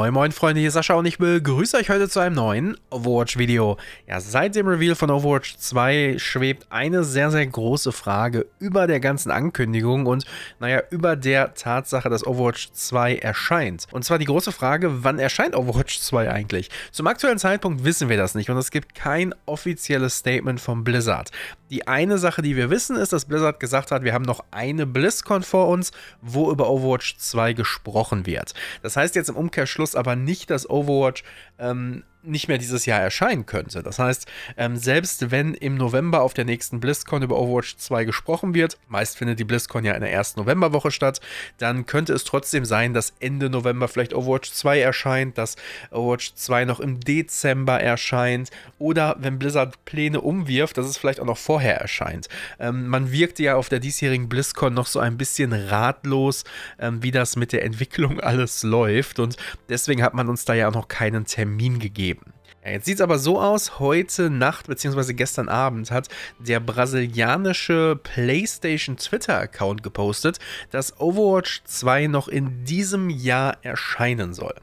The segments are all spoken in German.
Moin Moin Freunde, hier ist Sascha und ich begrüße euch heute zu einem neuen Overwatch-Video. Ja, seit dem Reveal von Overwatch 2 schwebt eine sehr, sehr große Frage über der ganzen Ankündigung und, naja, über der Tatsache, dass Overwatch 2 erscheint. Und zwar die große Frage, wann erscheint Overwatch 2 eigentlich? Zum aktuellen Zeitpunkt wissen wir das nicht und es gibt kein offizielles Statement von Blizzard. Die eine Sache, die wir wissen, ist, dass Blizzard gesagt hat, wir haben noch eine BlizzCon vor uns, wo über Overwatch 2 gesprochen wird. Das heißt jetzt im Umkehrschluss aber nicht, dass Overwatch ähm, nicht mehr dieses Jahr erscheinen könnte. Das heißt, ähm, selbst wenn im November auf der nächsten BlizzCon über Overwatch 2 gesprochen wird, meist findet die BlizzCon ja in der ersten Novemberwoche statt, dann könnte es trotzdem sein, dass Ende November vielleicht Overwatch 2 erscheint, dass Overwatch 2 noch im Dezember erscheint oder wenn Blizzard Pläne umwirft, dass es vielleicht auch noch vorher erscheint. Ähm, man wirkte ja auf der diesjährigen BlizzCon noch so ein bisschen ratlos, ähm, wie das mit der Entwicklung alles läuft und deswegen hat man uns da ja auch noch keinen Termin gegeben geben. Ja, jetzt sieht es aber so aus, heute Nacht bzw. gestern Abend hat der brasilianische PlayStation Twitter-Account gepostet, dass Overwatch 2 noch in diesem Jahr erscheinen soll.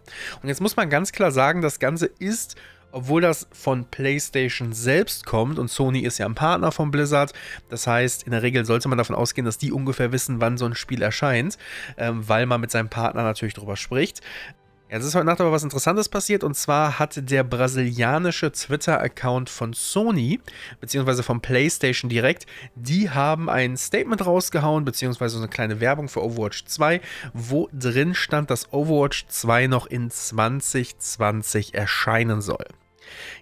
Und jetzt muss man ganz klar sagen, das Ganze ist obwohl das von PlayStation selbst kommt und Sony ist ja ein Partner von Blizzard. Das heißt, in der Regel sollte man davon ausgehen, dass die ungefähr wissen, wann so ein Spiel erscheint, ähm, weil man mit seinem Partner natürlich darüber spricht. Jetzt ist heute Nacht aber was Interessantes passiert und zwar hat der brasilianische Twitter-Account von Sony, beziehungsweise von PlayStation direkt, die haben ein Statement rausgehauen, beziehungsweise so eine kleine Werbung für Overwatch 2, wo drin stand, dass Overwatch 2 noch in 2020 erscheinen soll.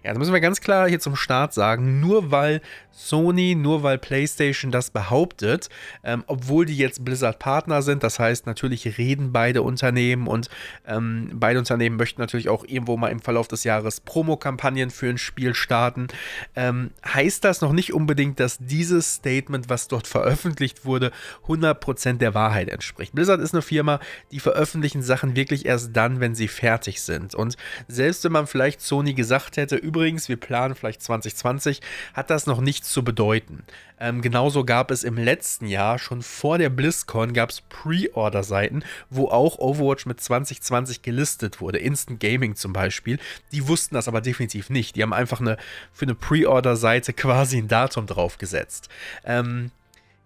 Ja, da müssen wir ganz klar hier zum Start sagen, nur weil Sony, nur weil PlayStation das behauptet, ähm, obwohl die jetzt Blizzard-Partner sind, das heißt natürlich reden beide Unternehmen und ähm, beide Unternehmen möchten natürlich auch irgendwo mal im Verlauf des Jahres Promokampagnen für ein Spiel starten, ähm, heißt das noch nicht unbedingt, dass dieses Statement, was dort veröffentlicht wurde, 100% der Wahrheit entspricht. Blizzard ist eine Firma, die veröffentlichen Sachen wirklich erst dann, wenn sie fertig sind. Und selbst wenn man vielleicht Sony gesagt gesagt hätte, übrigens, wir planen vielleicht 2020, hat das noch nichts zu bedeuten. Ähm, genauso gab es im letzten Jahr, schon vor der BlizzCon, gab es Pre-Order-Seiten, wo auch Overwatch mit 2020 gelistet wurde. Instant Gaming zum Beispiel. Die wussten das aber definitiv nicht. Die haben einfach eine, für eine Pre-Order-Seite quasi ein Datum draufgesetzt. Ähm,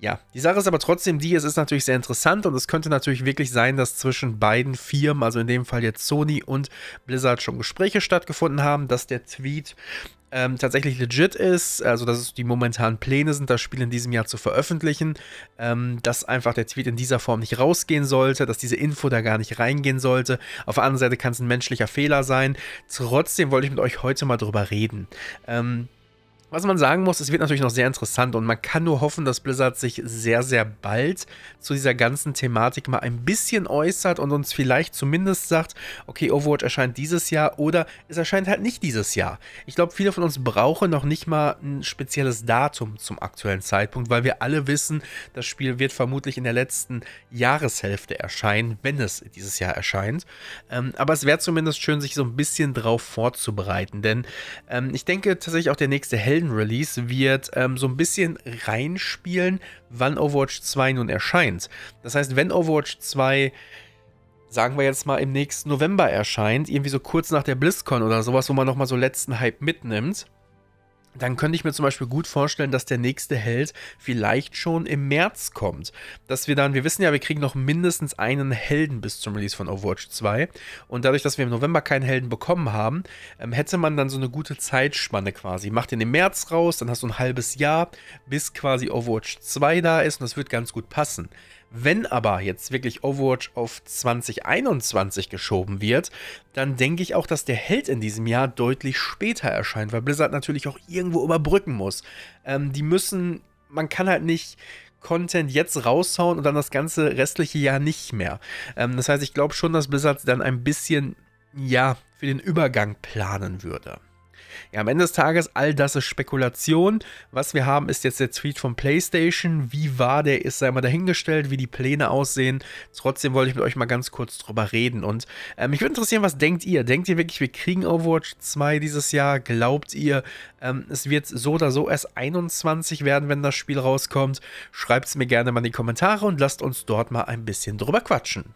ja, die Sache ist aber trotzdem die, es ist natürlich sehr interessant und es könnte natürlich wirklich sein, dass zwischen beiden Firmen, also in dem Fall jetzt Sony und Blizzard, schon Gespräche stattgefunden haben, dass der Tweet ähm, tatsächlich legit ist, also dass es die momentanen Pläne sind, das Spiel in diesem Jahr zu veröffentlichen, ähm, dass einfach der Tweet in dieser Form nicht rausgehen sollte, dass diese Info da gar nicht reingehen sollte. Auf der anderen Seite kann es ein menschlicher Fehler sein. Trotzdem wollte ich mit euch heute mal drüber reden. Ähm, was man sagen muss, es wird natürlich noch sehr interessant und man kann nur hoffen, dass Blizzard sich sehr, sehr bald zu dieser ganzen Thematik mal ein bisschen äußert und uns vielleicht zumindest sagt, okay, Overwatch erscheint dieses Jahr oder es erscheint halt nicht dieses Jahr. Ich glaube, viele von uns brauchen noch nicht mal ein spezielles Datum zum aktuellen Zeitpunkt, weil wir alle wissen, das Spiel wird vermutlich in der letzten Jahreshälfte erscheinen, wenn es dieses Jahr erscheint. Ähm, aber es wäre zumindest schön, sich so ein bisschen drauf vorzubereiten, denn ähm, ich denke tatsächlich auch der nächste Hälfte aktuellen Release wird ähm, so ein bisschen reinspielen, wann Overwatch 2 nun erscheint. Das heißt, wenn Overwatch 2 sagen wir jetzt mal, im nächsten November erscheint, irgendwie so kurz nach der BlizzCon oder sowas, wo man nochmal so letzten Hype mitnimmt, dann könnte ich mir zum Beispiel gut vorstellen, dass der nächste Held vielleicht schon im März kommt. Dass wir dann, wir wissen ja, wir kriegen noch mindestens einen Helden bis zum Release von Overwatch 2. Und dadurch, dass wir im November keinen Helden bekommen haben, ähm, hätte man dann so eine gute Zeitspanne quasi. Macht den im März raus, dann hast du ein halbes Jahr, bis quasi Overwatch 2 da ist und das wird ganz gut passen. Wenn aber jetzt wirklich Overwatch auf 2021 geschoben wird, dann denke ich auch, dass der Held in diesem Jahr deutlich später erscheint, weil Blizzard natürlich auch irgendwo überbrücken muss. Ähm, die müssen, man kann halt nicht Content jetzt raushauen und dann das ganze restliche Jahr nicht mehr. Ähm, das heißt, ich glaube schon, dass Blizzard dann ein bisschen, ja, für den Übergang planen würde. Ja, am Ende des Tages, all das ist Spekulation. Was wir haben, ist jetzt der Tweet von PlayStation. Wie war der, ist einmal dahingestellt, wie die Pläne aussehen. Trotzdem wollte ich mit euch mal ganz kurz drüber reden. Und ähm, mich würde interessieren, was denkt ihr? Denkt ihr wirklich, wir kriegen Overwatch 2 dieses Jahr? Glaubt ihr, ähm, es wird so oder so erst 21 werden, wenn das Spiel rauskommt? Schreibt es mir gerne mal in die Kommentare und lasst uns dort mal ein bisschen drüber quatschen.